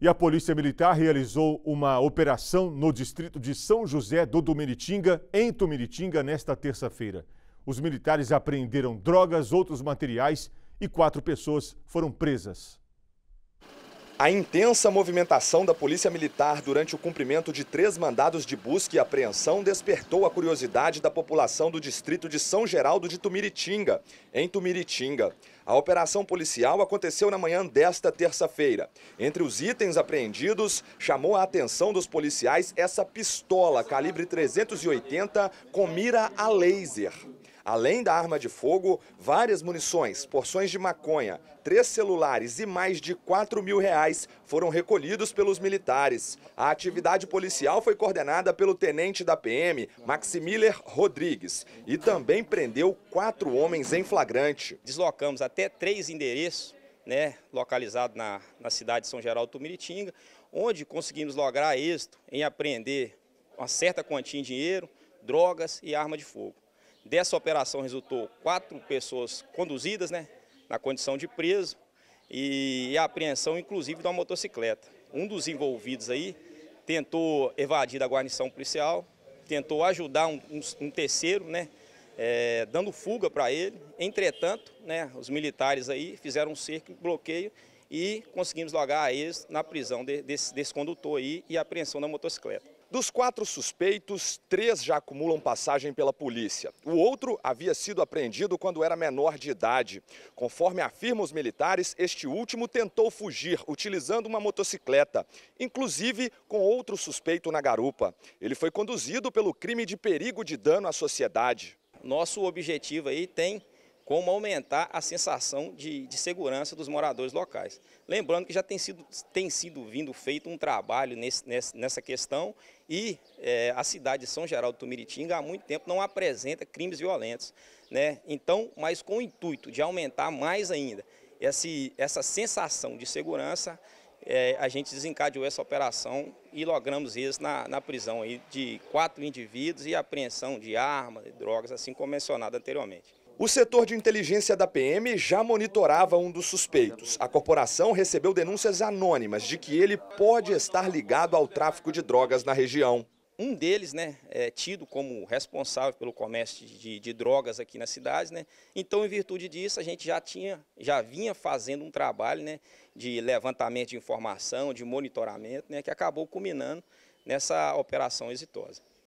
E a Polícia Militar realizou uma operação no distrito de São José do Dominitinga, em Tumiritinga, nesta terça-feira. Os militares apreenderam drogas, outros materiais e quatro pessoas foram presas. A intensa movimentação da Polícia Militar durante o cumprimento de três mandados de busca e apreensão despertou a curiosidade da população do distrito de São Geraldo de Tumiritinga, em Tumiritinga. A operação policial aconteceu na manhã desta terça-feira. Entre os itens apreendidos, chamou a atenção dos policiais essa pistola calibre 380 com mira a laser. Além da arma de fogo, várias munições, porções de maconha, três celulares e mais de 4 mil reais foram recolhidos pelos militares. A atividade policial foi coordenada pelo tenente da PM, Maximiller Rodrigues, e também prendeu quatro homens em flagrante. Deslocamos até três endereços, né, localizados na, na cidade de São Geraldo Tumiritinga, onde conseguimos lograr êxito em apreender uma certa quantia em dinheiro, drogas e arma de fogo. Dessa operação resultou quatro pessoas conduzidas, né, na condição de preso e a apreensão, inclusive, de uma motocicleta. Um dos envolvidos aí tentou evadir da guarnição policial, tentou ajudar um, um, um terceiro, né, é, dando fuga para ele. Entretanto, né, os militares aí fizeram um cerco, um bloqueio e conseguimos logar eles na prisão de, desse, desse condutor aí e a apreensão da motocicleta. Dos quatro suspeitos, três já acumulam passagem pela polícia. O outro havia sido apreendido quando era menor de idade. Conforme afirmam os militares, este último tentou fugir utilizando uma motocicleta, inclusive com outro suspeito na garupa. Ele foi conduzido pelo crime de perigo de dano à sociedade. Nosso objetivo aí tem como aumentar a sensação de, de, segurança dos moradores locais. Lembrando que já tem sido, tem sido vindo feito um trabalho nesse, nessa questão e é, a cidade de São Geraldo do Tumiritinga há muito tempo não apresenta crimes violentos. Né? Então, mas com o intuito de aumentar mais ainda esse, essa sensação de segurança é, a gente desencadeou essa operação e logramos isso na, na prisão aí de quatro indivíduos e apreensão de armas e drogas, assim como mencionado anteriormente. O setor de inteligência da PM já monitorava um dos suspeitos. A corporação recebeu denúncias anônimas de que ele pode estar ligado ao tráfico de drogas na região. Um deles né, é tido como responsável pelo comércio de, de, drogas aqui na cidade. Né? Então, em virtude disso, a gente já, tinha, já vinha fazendo um trabalho né, de levantamento de informação, de monitoramento, né, que acabou culminando nessa operação exitosa.